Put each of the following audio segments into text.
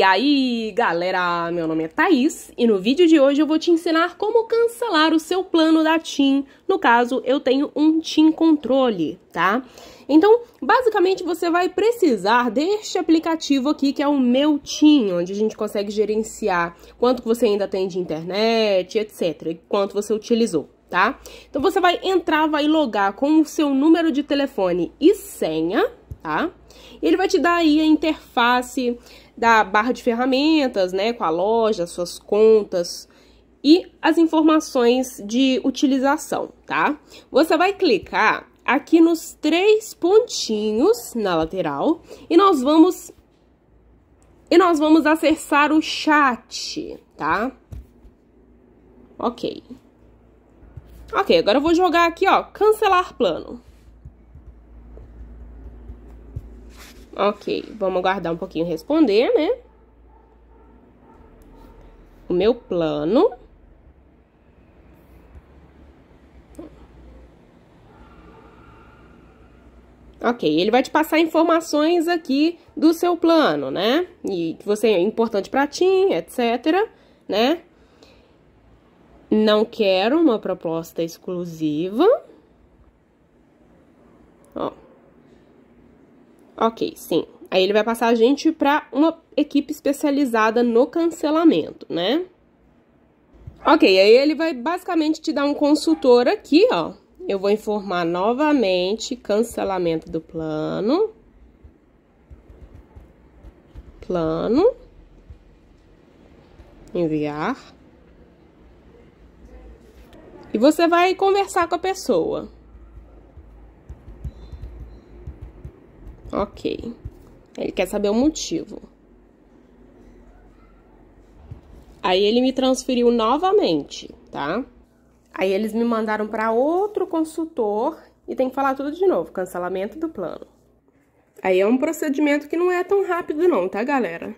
E aí, galera, meu nome é Thaís e no vídeo de hoje eu vou te ensinar como cancelar o seu plano da TIM. No caso, eu tenho um TIM Controle, tá? Então, basicamente você vai precisar deste aplicativo aqui que é o Meu TIM, onde a gente consegue gerenciar quanto que você ainda tem de internet, etc, e quanto você utilizou. Tá? Então você vai entrar, vai logar com o seu número de telefone e senha, tá? E ele vai te dar aí a interface, da barra de ferramentas, né, com a loja, suas contas e as informações de utilização, tá? Você vai clicar aqui nos três pontinhos na lateral e nós vamos e nós vamos acessar o chat, tá? OK. OK, agora eu vou jogar aqui, ó, cancelar plano. Ok, vamos aguardar um pouquinho responder, né? O meu plano. Ok, ele vai te passar informações aqui do seu plano, né? E que você é importante para ti, etc, né? Não quero uma proposta exclusiva. Ok, sim. Aí ele vai passar a gente para uma equipe especializada no cancelamento, né? Ok, aí ele vai basicamente te dar um consultor aqui, ó. Eu vou informar novamente cancelamento do plano. Plano. Enviar. E você vai conversar com a pessoa. Ok. Ele quer saber o motivo. Aí ele me transferiu novamente, tá? Aí eles me mandaram para outro consultor e tem que falar tudo de novo, cancelamento do plano. Aí é um procedimento que não é tão rápido não, tá, galera?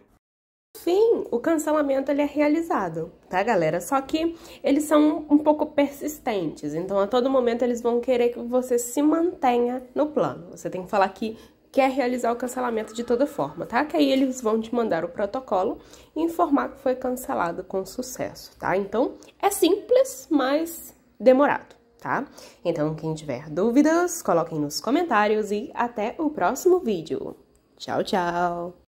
Sim, o cancelamento ele é realizado, tá, galera? Só que eles são um pouco persistentes, então a todo momento eles vão querer que você se mantenha no plano. Você tem que falar que quer realizar o cancelamento de toda forma, tá? Que aí eles vão te mandar o protocolo e informar que foi cancelado com sucesso, tá? Então, é simples, mas demorado, tá? Então, quem tiver dúvidas, coloquem nos comentários e até o próximo vídeo. Tchau, tchau!